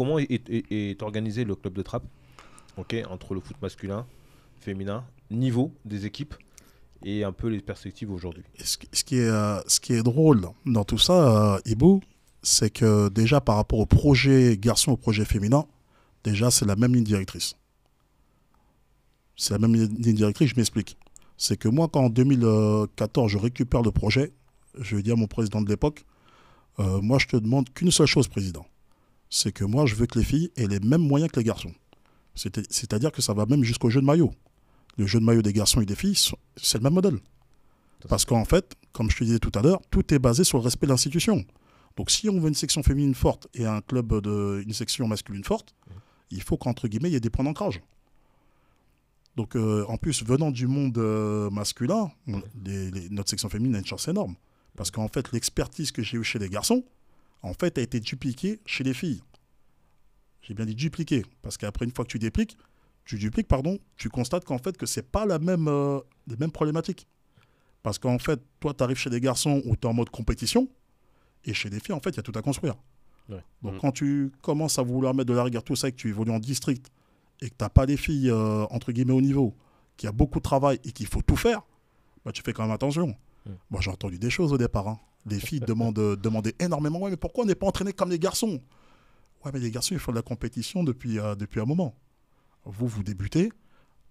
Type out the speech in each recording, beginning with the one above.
comment est, organisé le club de trappe entre le foot masculin, féminin, niveau des équipes et un peu les perspectives aujourd'hui. Euh, ce, qui est, drôle dans tout ça, euh, Ibou, c'est que déjà par rapport au projet garçon au projet féminin, déjà c'est la même ligne directrice. C'est la même ligne directrice, je m'explique. C'est que moi, quand en 2014, je récupère le projet, je dis à mon président de l'époque, euh, moi je te demande qu'une seule chose, président c'est que moi, je veux que les filles aient les mêmes moyens que les garçons. C'est-à-dire que ça va même jusqu'au jeu de maillot. Le jeu de maillot des garçons et des filles, c'est le même modèle. Parce qu'en fait, comme je te disais tout à l'heure, tout est basé sur le respect de l'institution. Donc si on veut une section féminine forte et un club de une section masculine forte, mmh. il faut qu'entre guillemets, il y ait des points d'ancrage. Donc euh, en plus, venant du monde euh, masculin, notre section féminine a une chance énorme. Parce qu'en fait, l'expertise que j'ai eue chez les garçons, en fait, a été dupliqué chez les filles. J'ai bien dit dupliqué, parce qu'après, une fois que tu dupliques, tu dupliques, pardon, tu constates qu'en fait, que c'est pas la même, euh, les mêmes problématiques. Parce qu'en fait, toi, tu arrives chez des garçons où tu es en mode compétition, et chez des filles, en fait, il y a tout à construire. Donc, mm. quand tu commences à vouloir mettre de la rigueur tout ça, et que tu évolues en district, et que tu n'as pas les filles, euh, entre guillemets, au niveau, qu'il y a beaucoup de travail et qu'il faut tout faire, bah, tu fais quand même attention. Mm. Moi, j'ai entendu des choses au départ. Hein. Les filles demandent, euh, demandaient énormément mais pourquoi on n'est pas entraîné comme les garçons Ouais, mais les garçons, ils font de la compétition depuis, euh, depuis un moment. Vous, vous débutez,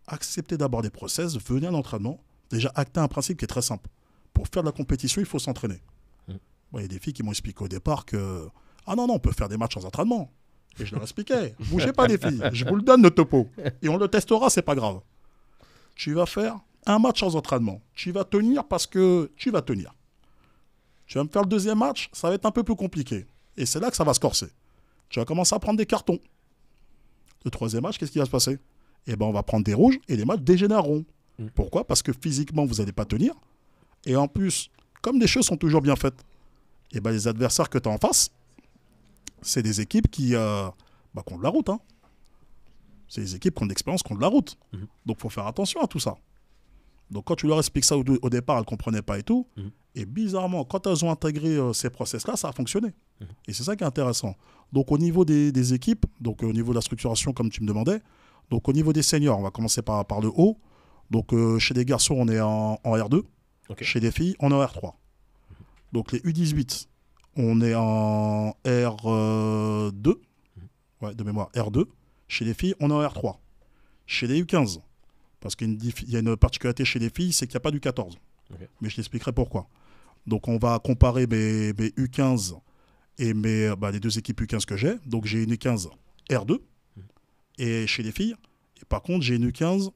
acceptez d'abord des process, venez à l'entraînement. Déjà, actez un principe qui est très simple. Pour faire de la compétition, il faut s'entraîner. Mm. il y a des filles qui m'ont expliqué au départ que Ah non, non, on peut faire des matchs sans entraînement. Et je leur expliquais Bougez pas, les filles, je vous le donne le topo. Et on le testera, c'est pas grave. Tu vas faire un match sans entraînement. Tu vas tenir parce que tu vas tenir. Tu vas me faire le deuxième match, ça va être un peu plus compliqué. Et c'est là que ça va se corser. Tu vas commencer à prendre des cartons. Le troisième match, qu'est-ce qui va se passer Eh ben, on va prendre des rouges et les matchs dégénéreront. Mm. Pourquoi Parce que physiquement, vous n'allez pas tenir. Et en plus, comme les choses sont toujours bien faites, eh ben, les adversaires que tu as en face, c'est des équipes qui, euh, bah, de la route. Hein. C'est des équipes qui ont de l'expérience, qui ont de la route. Mm-hmm. Donc, il faut faire attention à tout ça. Donc quand tu leur expliques ça au, départ, elles ne comprenaient pas et tout. Mhm. Et bizarrement, quand elles ont intégré euh, ces process-là, ça a fonctionné. Mhm. Et c'est ça qui est intéressant. Donc au niveau des, équipes, donc euh, au niveau de la structuration, comme tu me demandais, donc au niveau des seniors, on va commencer par, par le haut. Donc euh, chez les garçons, on est en, R2. Mhm. Chez les filles, on est en R3. Donc les U18, on est en R2. Ouais, de mémoire, R2. Chez les filles, on est en R3. Chez les U15, parce qu'il y a une particularité chez les filles, c'est qu'il n'y a pas du 14. Mais je t'expliquerai pourquoi. Donc on va comparer mes, U15 et mes, bah, les deux équipes U15 que j'ai. Donc j'ai une U15 R2 hmm. et chez les filles. Et par contre, j'ai une U15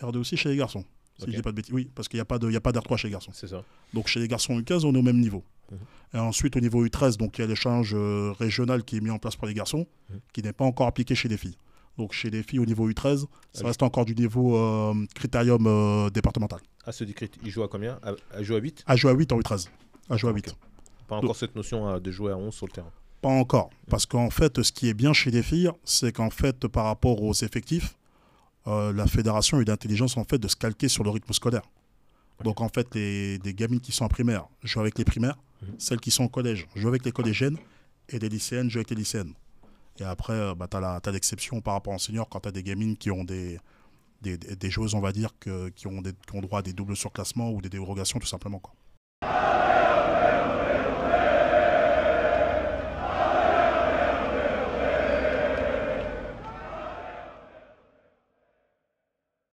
R2 aussi chez les garçons. Si pas de Oui, parce qu'il n'y a pas d'R3 chez les garçons. C'est ça. Donc chez les garçons U15, on est au même niveau. Hmm. Et ensuite, au niveau U13, donc il y a l'échange euh, régional qui est mis en place pour les garçons, hmm. qui n'est pas encore appliqué chez les filles. Donc chez les filles au niveau U13, ça ah reste encore du niveau euh, critérium euh, départemental. À ah, ce décret, il joue à combien à, jouer à 8 À jouer à 8 en U13. À jouer à 8. Pas encore cette notion euh, de jouer à 11 sur le terrain Pas encore. Parce qu'en fait, ce qui est bien chez les filles, c'est qu'en fait, par rapport aux effectifs, la fédération a eu l'intelligence en fait, de se calquer sur le rythme scolaire. Donc en fait, les, gamines qui sont en primaire jouent avec les primaires, mhm. celles qui sont au collège jouent avec les collégiennes et les lycéennes jouent avec les lycéennes. Et après, euh, bah, tu as l'exception par rapport aux seniors quand tu as des gamines qui ont des, des, des, on va dire, que, qui, ont des, qui ont droit à des doubles surclassements ou des dérogations, tout simplement. Quoi.